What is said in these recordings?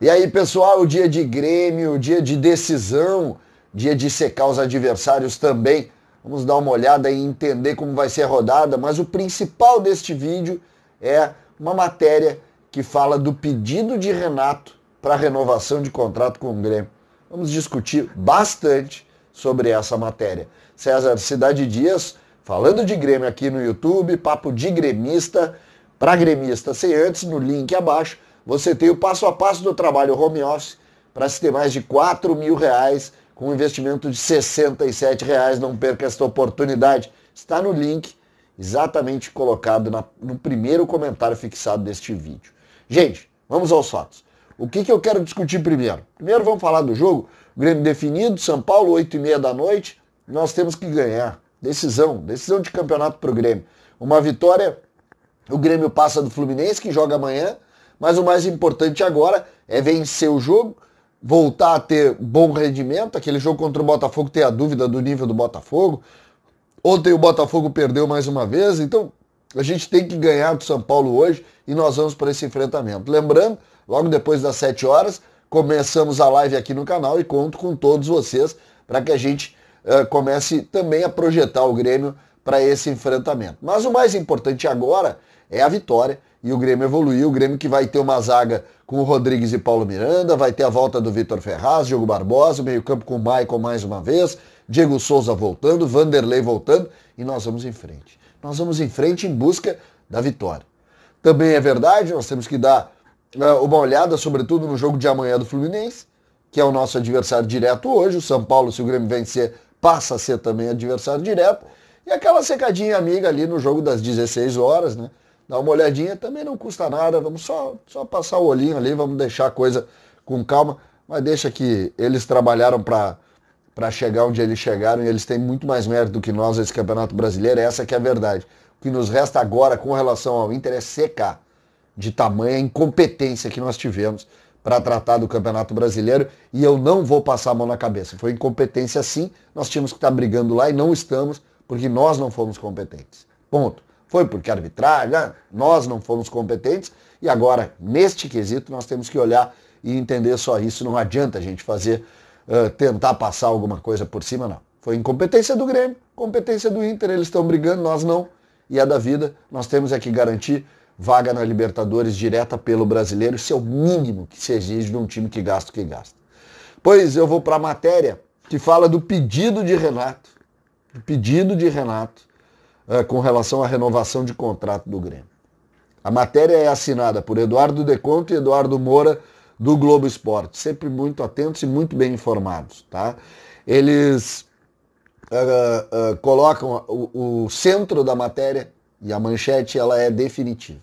E aí, pessoal, dia de Grêmio, dia de decisão, dia de secar os adversários também. Vamos dar uma olhada e entender como vai ser a rodada, mas o principal deste vídeo é uma matéria que fala do pedido de Renato para renovação de contrato com o Grêmio. Vamos discutir bastante sobre essa matéria. César Cidade Dias, falando de Grêmio aqui no YouTube, papo de gremista para gremista sem antes no link abaixo você tem o passo a passo do trabalho home office para se ter mais de 4 mil reais com um investimento de 67 reais. Não perca esta oportunidade. Está no link exatamente colocado na, no primeiro comentário fixado deste vídeo. Gente, vamos aos fatos. O que, que eu quero discutir primeiro? Primeiro vamos falar do jogo. Grêmio definido, São Paulo, 8 e meia da noite. Nós temos que ganhar. Decisão, decisão de campeonato para o Grêmio. Uma vitória, o Grêmio passa do Fluminense, que joga amanhã. Mas o mais importante agora é vencer o jogo, voltar a ter bom rendimento. Aquele jogo contra o Botafogo tem a dúvida do nível do Botafogo. Ontem o Botafogo perdeu mais uma vez, então a gente tem que ganhar do São Paulo hoje e nós vamos para esse enfrentamento. Lembrando, logo depois das 7 horas, começamos a live aqui no canal e conto com todos vocês para que a gente uh, comece também a projetar o Grêmio para esse enfrentamento. Mas o mais importante agora é a vitória e o Grêmio evoluiu. O Grêmio que vai ter uma zaga com o Rodrigues e Paulo Miranda, vai ter a volta do Vitor Ferraz, Diogo Barbosa, meio-campo com o Maicon mais uma vez, Diego Souza voltando, Vanderlei voltando e nós vamos em frente. Nós vamos em frente em busca da vitória. Também é verdade, nós temos que dar é, uma olhada, sobretudo no jogo de amanhã do Fluminense, que é o nosso adversário direto hoje. O São Paulo, se o Grêmio vencer, passa a ser também adversário direto. E aquela secadinha amiga ali no jogo das 16 horas, né? Dá uma olhadinha, também não custa nada, vamos só, só passar o olhinho ali, vamos deixar a coisa com calma, mas deixa que eles trabalharam para para chegar onde eles chegaram e eles têm muito mais mérito do que nós esse Campeonato Brasileiro, essa que é a verdade. O que nos resta agora com relação ao Inter é secar de tamanha incompetência que nós tivemos para tratar do Campeonato Brasileiro e eu não vou passar a mão na cabeça. Foi incompetência sim, nós tínhamos que estar tá brigando lá e não estamos porque nós não fomos competentes. Ponto. Foi porque arbitragem, ah, nós não fomos competentes e agora, neste quesito, nós temos que olhar e entender só isso. Não adianta a gente fazer, uh, tentar passar alguma coisa por cima, não. Foi incompetência do Grêmio, competência do Inter, eles estão brigando, nós não. E é da vida, nós temos é que garantir vaga na Libertadores direta pelo brasileiro, isso é o mínimo que se exige de um time que gasta o que gasta. Pois eu vou para a matéria que fala do pedido de Renato pedido de Renato uh, com relação à renovação de contrato do Grêmio. A matéria é assinada por Eduardo Deconto e Eduardo Moura do Globo Esporte, sempre muito atentos e muito bem informados. Tá? Eles uh, uh, colocam o, o centro da matéria e a manchete ela é definitiva.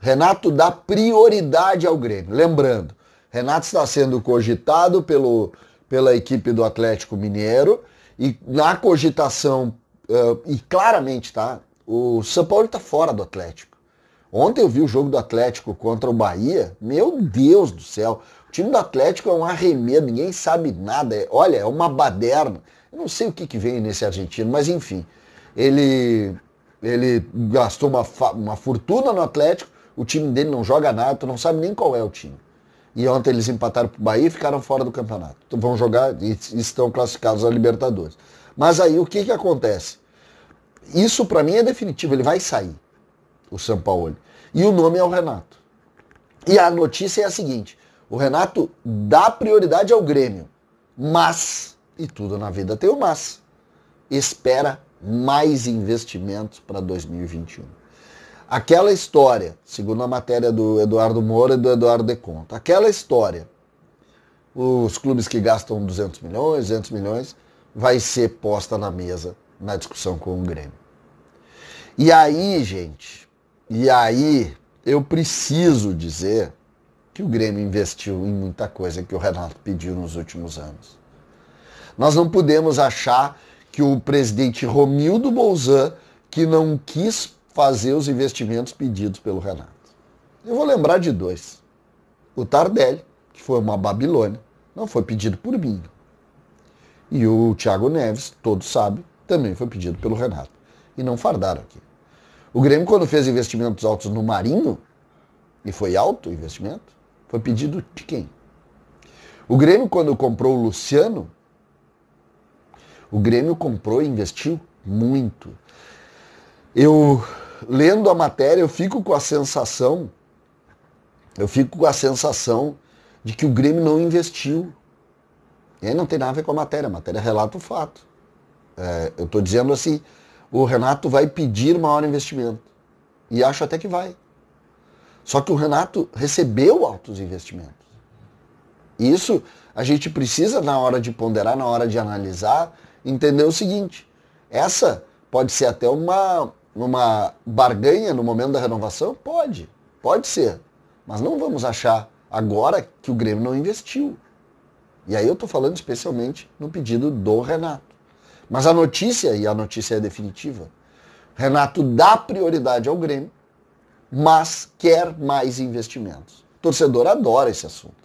Renato dá prioridade ao Grêmio. Lembrando, Renato está sendo cogitado pelo, pela equipe do Atlético Mineiro e na cogitação, uh, e claramente, tá? O São Paulo está fora do Atlético. Ontem eu vi o jogo do Atlético contra o Bahia. Meu Deus do céu. O time do Atlético é um arremedo, ninguém sabe nada. É, olha, é uma baderna. Eu não sei o que, que vem nesse argentino, mas enfim. Ele, ele gastou uma, uma fortuna no Atlético, o time dele não joga nada, tu não sabe nem qual é o time. E ontem eles empataram para o Bahia e ficaram fora do campeonato. Então, vão jogar e estão classificados a Libertadores. Mas aí o que, que acontece? Isso para mim é definitivo, ele vai sair, o São Paulo. E o nome é o Renato. E a notícia é a seguinte: o Renato dá prioridade ao Grêmio, mas, e tudo na vida tem o mas, espera mais investimentos para 2021. Aquela história, segundo a matéria do Eduardo Moura e do Eduardo De Conta, aquela história, os clubes que gastam 200 milhões, 200 milhões, vai ser posta na mesa na discussão com o Grêmio. E aí, gente, e aí eu preciso dizer que o Grêmio investiu em muita coisa que o Renato pediu nos últimos anos. Nós não podemos achar que o presidente Romildo Bolzan, que não quis fazer os investimentos pedidos pelo Renato. Eu vou lembrar de dois. O Tardelli, que foi uma Babilônia, não foi pedido por mim. E o Thiago Neves, todos sabem, também foi pedido pelo Renato. E não fardaram aqui. O Grêmio, quando fez investimentos altos no Marinho, e foi alto o investimento, foi pedido de quem? O Grêmio, quando comprou o Luciano, o Grêmio comprou e investiu muito. Eu lendo a matéria, eu fico com a sensação, eu fico com a sensação de que o Grêmio não investiu. E aí não tem nada a ver com a matéria, a matéria relata o fato. É, eu estou dizendo assim, o Renato vai pedir maior investimento. E acho até que vai. Só que o Renato recebeu altos investimentos. E isso a gente precisa, na hora de ponderar, na hora de analisar, entender o seguinte. Essa pode ser até uma, numa barganha no momento da renovação? Pode, pode ser. Mas não vamos achar agora que o Grêmio não investiu. E aí eu estou falando especialmente no pedido do Renato. Mas a notícia, e a notícia é definitiva, Renato dá prioridade ao Grêmio, mas quer mais investimentos. O torcedor adora esse assunto.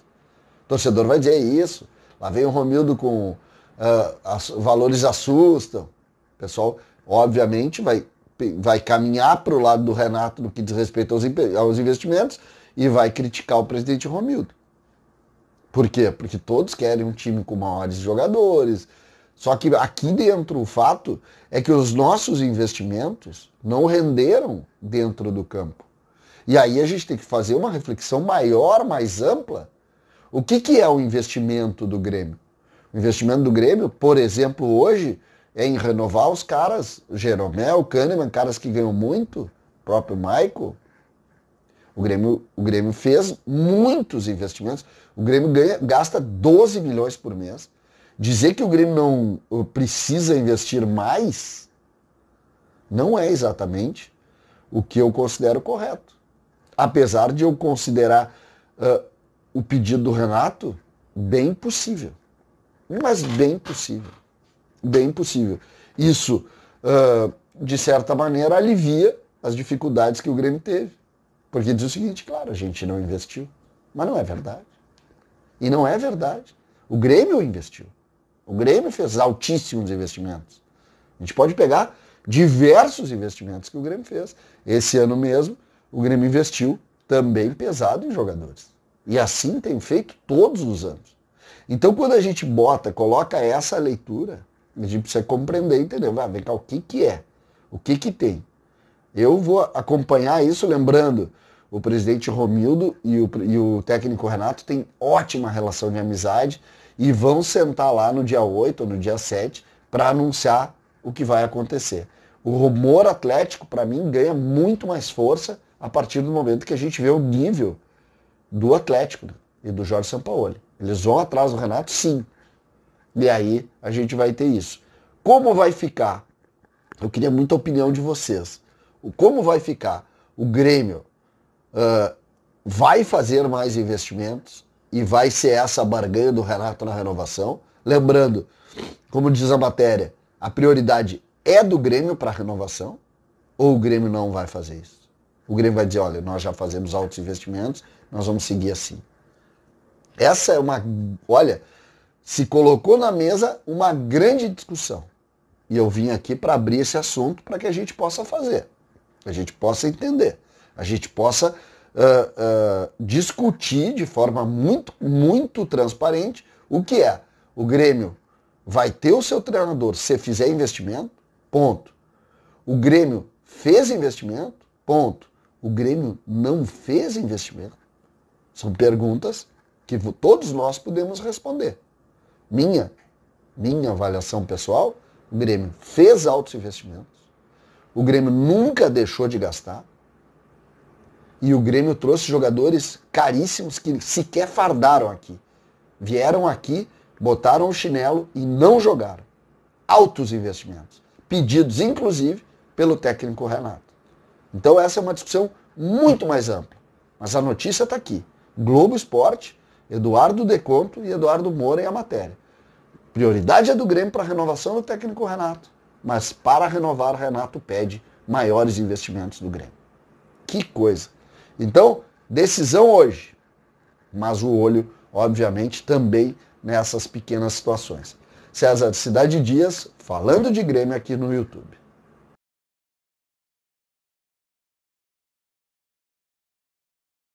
O torcedor vai dizer isso. Lá vem o Romildo com uh, as, valores assustam. O pessoal, obviamente, vai vai caminhar para o lado do Renato no que diz respeito aos, aos investimentos e vai criticar o presidente Romildo. Por quê? Porque todos querem um time com maiores jogadores. Só que aqui dentro o fato é que os nossos investimentos não renderam dentro do campo. E aí a gente tem que fazer uma reflexão maior, mais ampla. O que, que é o investimento do Grêmio? O investimento do Grêmio, por exemplo, hoje, é em renovar os caras, Jeromel, Kahneman, caras que ganham muito, próprio Michael. O Grêmio, o Grêmio fez muitos investimentos. O Grêmio ganha, gasta 12 milhões por mês. Dizer que o Grêmio não uh, precisa investir mais não é exatamente o que eu considero correto. Apesar de eu considerar uh, o pedido do Renato bem possível. Mas bem possível bem possível. Isso, uh, de certa maneira, alivia as dificuldades que o Grêmio teve. Porque diz o seguinte, claro, a gente não investiu. Mas não é verdade. E não é verdade. O Grêmio investiu. O Grêmio fez altíssimos investimentos. A gente pode pegar diversos investimentos que o Grêmio fez. Esse ano mesmo, o Grêmio investiu também pesado em jogadores. E assim tem feito todos os anos. Então, quando a gente bota, coloca essa leitura, a gente precisa compreender, entendeu? Vai, vem cá, o que, que é? O que, que tem? Eu vou acompanhar isso, lembrando, o presidente Romildo e o, e o técnico Renato têm ótima relação de amizade e vão sentar lá no dia 8 ou no dia 7 para anunciar o que vai acontecer. O rumor atlético, para mim, ganha muito mais força a partir do momento que a gente vê o nível do Atlético e do Jorge Sampaoli. Eles vão atrás do Renato, sim, e aí a gente vai ter isso. Como vai ficar? Eu queria muita opinião de vocês. Como vai ficar? O Grêmio uh, vai fazer mais investimentos e vai ser essa barganha do Renato na renovação. Lembrando, como diz a matéria, a prioridade é do Grêmio para a renovação, ou o Grêmio não vai fazer isso? O Grêmio vai dizer, olha, nós já fazemos altos investimentos, nós vamos seguir assim. Essa é uma. Olha, se colocou na mesa uma grande discussão. E eu vim aqui para abrir esse assunto para que a gente possa fazer, a gente possa entender, a gente possa uh, uh, discutir de forma muito, muito transparente o que é. O Grêmio vai ter o seu treinador se fizer investimento, ponto. O Grêmio fez investimento, ponto. O Grêmio não fez investimento. São perguntas que todos nós podemos responder minha, minha avaliação pessoal, o Grêmio fez altos investimentos, o Grêmio nunca deixou de gastar, e o Grêmio trouxe jogadores caríssimos que sequer fardaram aqui. Vieram aqui, botaram o chinelo e não jogaram. Altos investimentos, pedidos inclusive pelo técnico Renato. Então essa é uma discussão muito mais ampla. Mas a notícia está aqui. Globo Esporte Eduardo Deconto e Eduardo Moura em a matéria. Prioridade é do Grêmio para a renovação do técnico Renato, mas para renovar, Renato pede maiores investimentos do Grêmio. Que coisa! Então, decisão hoje, mas o olho, obviamente, também nessas pequenas situações. César Cidade Dias, falando de Grêmio aqui no YouTube.